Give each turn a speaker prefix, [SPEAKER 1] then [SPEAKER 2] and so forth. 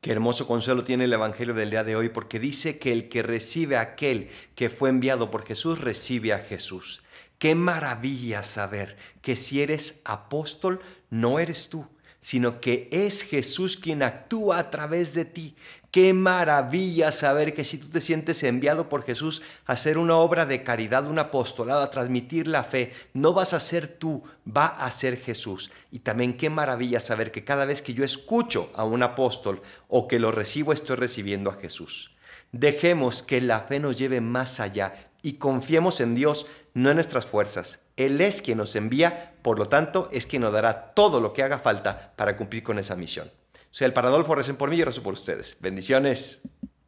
[SPEAKER 1] Qué hermoso consuelo tiene el Evangelio del día de hoy porque dice que el que recibe a aquel que fue enviado por Jesús, recibe a Jesús. Qué maravilla saber que si eres apóstol, no eres tú, sino que es Jesús quien actúa a través de ti. Qué maravilla saber que si tú te sientes enviado por Jesús a hacer una obra de caridad, un apostolado, a transmitir la fe, no vas a ser tú, va a ser Jesús. Y también qué maravilla saber que cada vez que yo escucho a un apóstol o que lo recibo, estoy recibiendo a Jesús. Dejemos que la fe nos lleve más allá y confiemos en Dios, no en nuestras fuerzas, él es quien nos envía, por lo tanto, es quien nos dará todo lo que haga falta para cumplir con esa misión. Soy el Paradolfo, recen por mí y rezo por ustedes. Bendiciones.